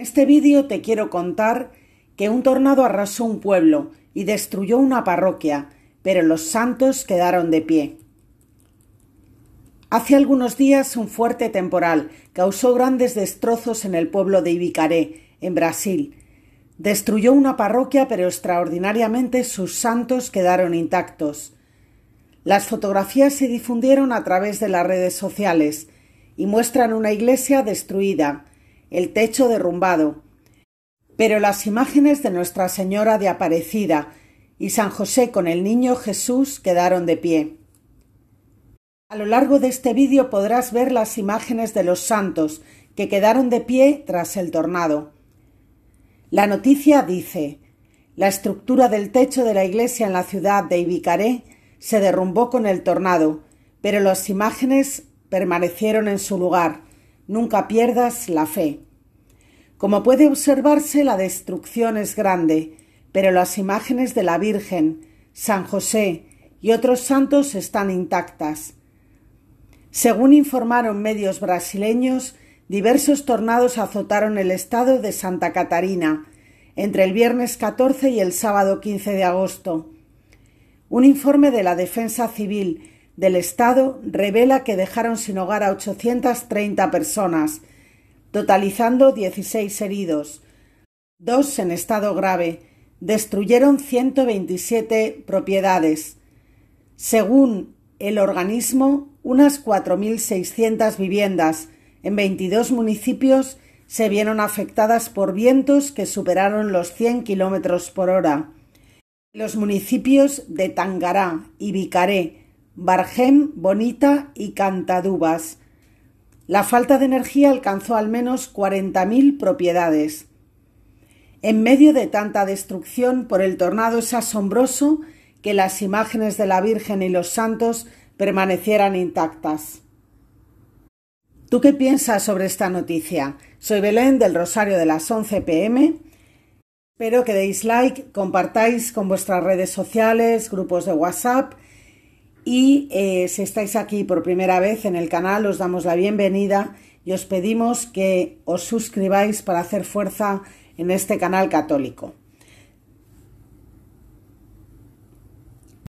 En este vídeo te quiero contar que un tornado arrasó un pueblo y destruyó una parroquia, pero los santos quedaron de pie. Hace algunos días un fuerte temporal causó grandes destrozos en el pueblo de Ibicaré, en Brasil. Destruyó una parroquia, pero extraordinariamente sus santos quedaron intactos. Las fotografías se difundieron a través de las redes sociales y muestran una iglesia destruida, el techo derrumbado. Pero las imágenes de Nuestra Señora de Aparecida y San José con el Niño Jesús quedaron de pie. A lo largo de este vídeo podrás ver las imágenes de los santos que quedaron de pie tras el tornado. La noticia dice La estructura del techo de la iglesia en la ciudad de Ibicaré se derrumbó con el tornado, pero las imágenes permanecieron en su lugar. Nunca pierdas la fe. Como puede observarse, la destrucción es grande, pero las imágenes de la Virgen, San José y otros santos están intactas. Según informaron medios brasileños, diversos tornados azotaron el estado de Santa Catarina entre el viernes 14 y el sábado 15 de agosto. Un informe de la Defensa Civil del Estado revela que dejaron sin hogar a 830 personas, totalizando 16 heridos, dos en estado grave, destruyeron 127 propiedades. Según el organismo, unas 4.600 viviendas en 22 municipios se vieron afectadas por vientos que superaron los 100 kilómetros por hora. Los municipios de Tangará, y Vicaré, Bargem, Bonita y Cantadubas la falta de energía alcanzó al menos 40.000 propiedades. En medio de tanta destrucción por el tornado es asombroso que las imágenes de la Virgen y los santos permanecieran intactas. ¿Tú qué piensas sobre esta noticia? Soy Belén del Rosario de las 11 pm. Espero que deis like, compartáis con vuestras redes sociales, grupos de WhatsApp y eh, si estáis aquí por primera vez en el canal os damos la bienvenida y os pedimos que os suscribáis para hacer fuerza en este canal católico.